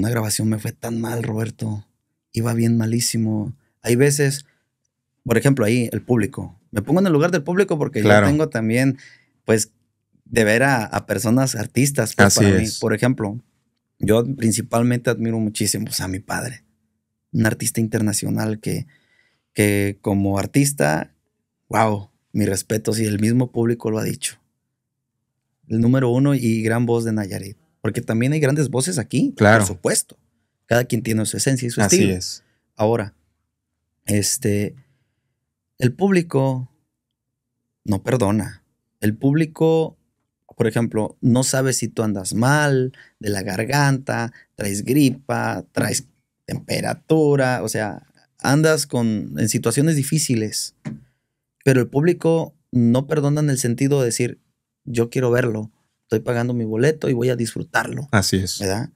una grabación me fue tan mal, Roberto. Iba bien malísimo. Hay veces, por ejemplo, ahí el público. Me pongo en el lugar del público porque yo tengo también, pues, de ver a, personas artistas. Pues, por ejemplo, yo principalmente admiro muchísimo pues, a mi padre, un artista internacional que, que como artista, wow, mi respeto, si el mismo público lo ha dicho. El número uno y gran voz de Nayarit. Porque también hay grandes voces aquí, por supuesto. Cada quien tiene su esencia y su estilo. Así es. Ahora, este, el público no perdona. El público, por ejemplo, no sabe si tú andas mal, de la garganta, traes gripa, traes temperatura, o sea, andas con, en situaciones difíciles. Pero el público no perdona en el sentido de decir, yo quiero verlo estoy pagando mi boleto y voy a disfrutarlo. Así es. ¿Verdad?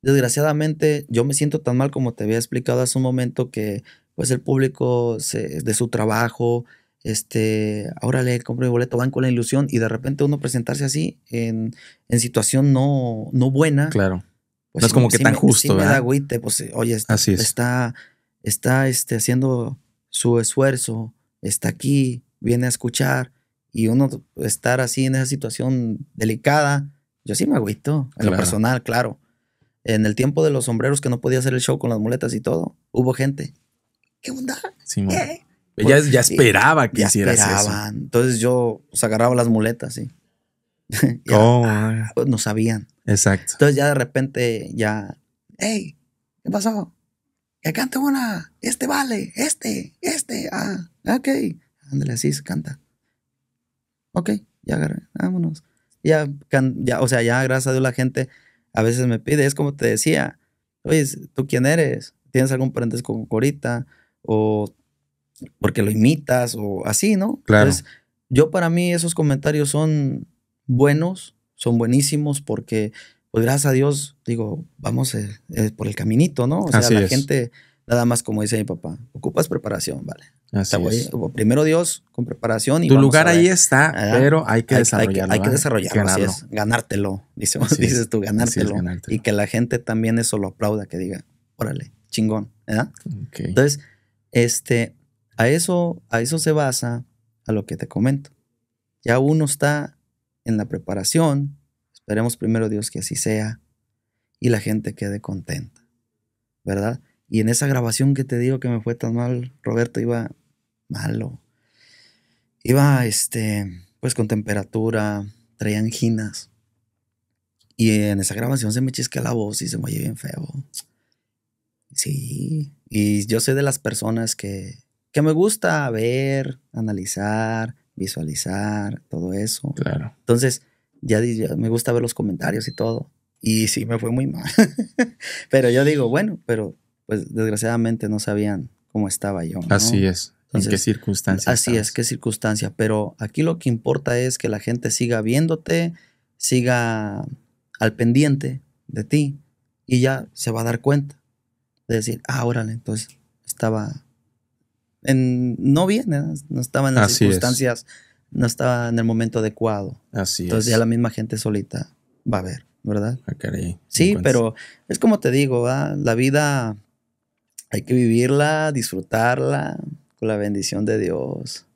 Desgraciadamente, yo me siento tan mal como te había explicado hace un momento que pues el público de su trabajo, este, ahora le compro mi boleto, van con la ilusión y de repente uno presentarse así en, situación no, no buena. Claro. Pues es como que tan justo. ¿verdad? me da agüite, pues oye, está, está, está este, haciendo su esfuerzo, está aquí, viene a escuchar y uno estar así en esa situación delicada, yo sí me agüito, en lo personal, claro. En el tiempo de los sombreros que no podía hacer el show con las muletas y todo, hubo gente. ¿Qué onda? Sí, ¿Eh? pues Ya, ya, esperaba que hiciera eso. Entonces yo pues, agarraba las muletas, sí. Pues, no sabían. Exacto. Entonces ya de repente ya, Ey, ¿qué pasó? Que canta una, este vale, este, este, ah, ok. Ándale, así se canta ok, ya agarré, vámonos. Ya, ya, o sea, ya gracias a Dios la gente a veces me pide, es como te decía, oye, ¿tú quién eres? ¿Tienes algún parentesco con Corita? O porque lo imitas o así, ¿no? Claro. yo para mí esos comentarios son buenos, son buenísimos porque, pues gracias a Dios, digo, vamos eh, eh, por el caminito, ¿no? O sea, la gente nada más como dice mi papá, ocupas preparación, ¿vale? Así Primero Dios, con preparación. Y tu lugar ahí está, pero hay que desarrollarlo. Hay, que desarrollarlo, Ganártelo, dices tú, ganártelo, Y que la gente también eso lo aplauda, que diga, órale, chingón, ¿verdad? Entonces, este, a eso, a eso se basa a lo que te comento. Ya uno está en la preparación, esperemos primero Dios que así sea, y la gente quede contenta, ¿verdad? Y en esa grabación que te digo que me fue tan mal, Roberto iba malo. Iba, este, pues con temperatura, traía anginas. Y en esa grabación se me chisquea la voz y se me oye bien feo. Sí. Y yo soy de las personas que, que me gusta ver, analizar, visualizar, todo eso. Claro. Entonces, ya, ya, me gusta ver los comentarios y todo. Y sí, me fue muy mal. pero yo digo, bueno, pero pues desgraciadamente no sabían cómo estaba yo. Así es. ¿En qué circunstancias? Así es, qué circunstancia. Pero aquí lo que importa es que la gente siga viéndote, siga al pendiente de ti y ya se va a dar cuenta de decir, ah, órale, entonces estaba en, no bien, ¿eh? no estaba en las circunstancias, no estaba en el momento adecuado. Así es. entonces ya la misma gente solita va a ver, ¿verdad? Ah, sí, pero es como te digo, la vida hay que vivirla, disfrutarla con la bendición de Dios.